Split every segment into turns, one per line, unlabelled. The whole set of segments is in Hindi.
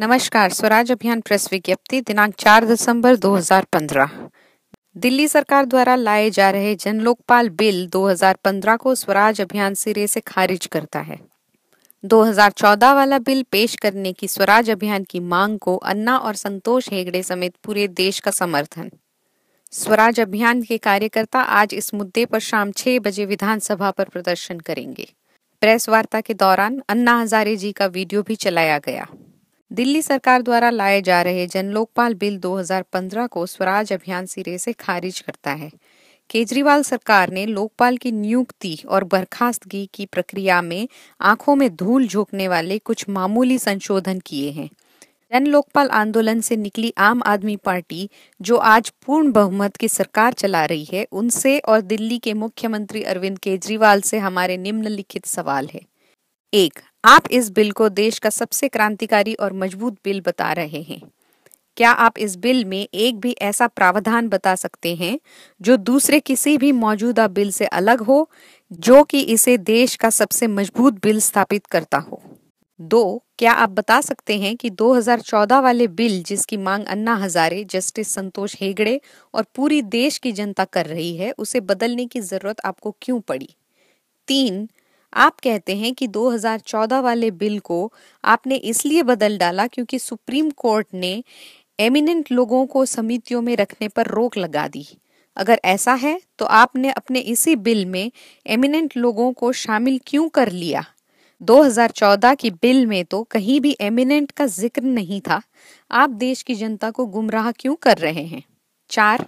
नमस्कार स्वराज अभियान प्रेस विज्ञप्ति दिनांक 4 दिसंबर 2015 दिल्ली सरकार द्वारा लाए जा रहे जन लोकपाल बिल 2015 को स्वराज अभियान सिरे से खारिज करता है 2014 वाला बिल पेश करने की स्वराज अभियान की मांग को अन्ना और संतोष हेगड़े समेत पूरे देश का समर्थन स्वराज अभियान के कार्यकर्ता आज इस मुद्दे पर शाम छह बजे विधानसभा पर प्रदर्शन करेंगे प्रेस वार्ता के दौरान अन्ना हजारे जी का वीडियो भी चलाया गया दिल्ली सरकार द्वारा लाए जा रहे जन लोकपाल बिल 2015 को स्वराज अभियान सिरे से खारिज करता है केजरीवाल सरकार ने लोकपाल की नियुक्ति और बर्खास्तगी की प्रक्रिया में आंखों में धूल झोंकने वाले कुछ मामूली संशोधन किए हैं जन लोकपाल आंदोलन से निकली आम आदमी पार्टी जो आज पूर्ण बहुमत की सरकार चला रही है उनसे और दिल्ली के मुख्यमंत्री अरविंद केजरीवाल से हमारे निम्नलिखित सवाल है एक आप इस बिल को देश का सबसे क्रांतिकारी और मजबूत बिल बता रहे हैं क्या आप इस बिल में एक भी ऐसा प्रावधान बता सकते हैं जो दूसरे किसी भी मौजूदा बिल से अलग हो जो कि इसे देश का सबसे मजबूत बिल स्थापित करता हो दो क्या आप बता सकते हैं कि 2014 वाले बिल जिसकी मांग अन्ना हजारे जस्टिस संतोष हेगड़े और पूरी देश की जनता कर रही है उसे बदलने की जरूरत आपको क्यों पड़ी तीन आप कहते हैं कि 2014 वाले बिल को आपने इसलिए बदल डाला क्योंकि सुप्रीम कोर्ट ने एमिनेंट लोगों को समितियों में रखने पर रोक लगा दी अगर ऐसा है तो आपने अपने इसी बिल में एमिनेंट लोगों को शामिल क्यों कर लिया 2014 की बिल में तो कहीं भी एमिनेंट का जिक्र नहीं था आप देश की जनता को गुमराह क्यों कर रहे हैं चार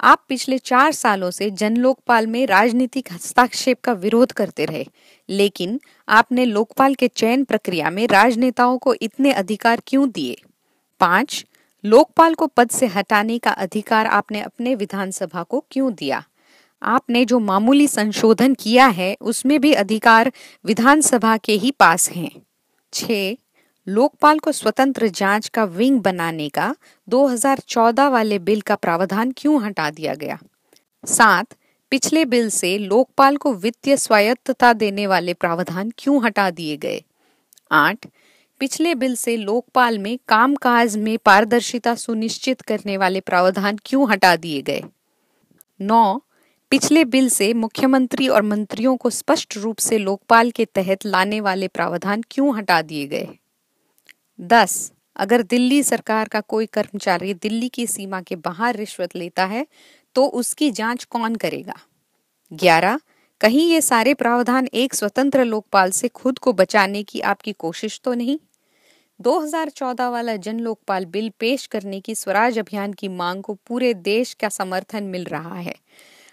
आप पिछले चार सालों से जन लोकपाल में राजनीतिक हस्ताक्षेप का विरोध करते रहे लेकिन आपने लोकपाल के चयन प्रक्रिया में राजनेताओं को इतने अधिकार क्यों दिए पांच लोकपाल को पद से हटाने का अधिकार आपने अपने विधानसभा को क्यों दिया आपने जो मामूली संशोधन किया है उसमें भी अधिकार विधानसभा के ही पास हैं छे लोकपाल को स्वतंत्र जांच का विंग बनाने का 2014 वाले बिल का प्रावधान क्यों हटा दिया गया सात पिछले बिल से लोकपाल को वित्तीय स्वायत्तता देने वाले प्रावधान क्यों हटा दिए गए आठ पिछले बिल से लोकपाल में कामकाज में पारदर्शिता सुनिश्चित करने वाले प्रावधान क्यों हटा दिए गए नौ पिछले बिल से मुख्यमंत्री और मंत्रियों को स्पष्ट रूप से लोकपाल के तहत लाने वाले प्रावधान क्यों हटा दिए गए दस अगर दिल्ली सरकार का कोई कर्मचारी दिल्ली की सीमा के बाहर रिश्वत लेता है तो उसकी जांच कौन करेगा ग्यारह कहीं ये सारे प्रावधान एक स्वतंत्र लोकपाल से खुद को बचाने की आपकी कोशिश तो नहीं 2014 वाला जन लोकपाल बिल पेश करने की स्वराज अभियान की मांग को पूरे देश का समर्थन मिल रहा है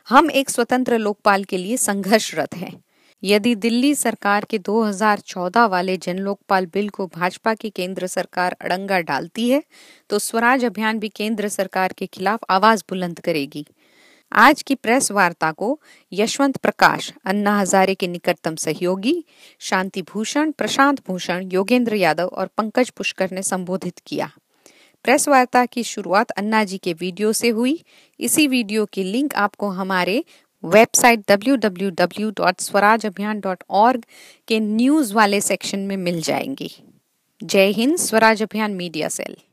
हम एक स्वतंत्र लोकपाल के लिए संघर्षरत हैं यदि दिल्ली सरकार के 2014 वाले जन लोकपाल बिल को भाजपा की केंद्र सरकार अड़ंगा डालती है तो स्वराज अभियान भी केंद्र सरकार के खिलाफ आवाज बुलंद करेगी आज की प्रेस वार्ता को यशवंत प्रकाश अन्ना हजारे के निकटतम सहयोगी शांति भूषण प्रशांत भूषण योगेंद्र यादव और पंकज पुष्कर ने संबोधित किया प्रेस वार्ता की शुरुआत अन्ना जी के वीडियो से हुई इसी वीडियो की लिंक आपको हमारे वेबसाइट www.swarajabhiyan.org के न्यूज़ वाले सेक्शन में मिल जाएंगी जय हिंद स्वराज अभियान मीडिया सेल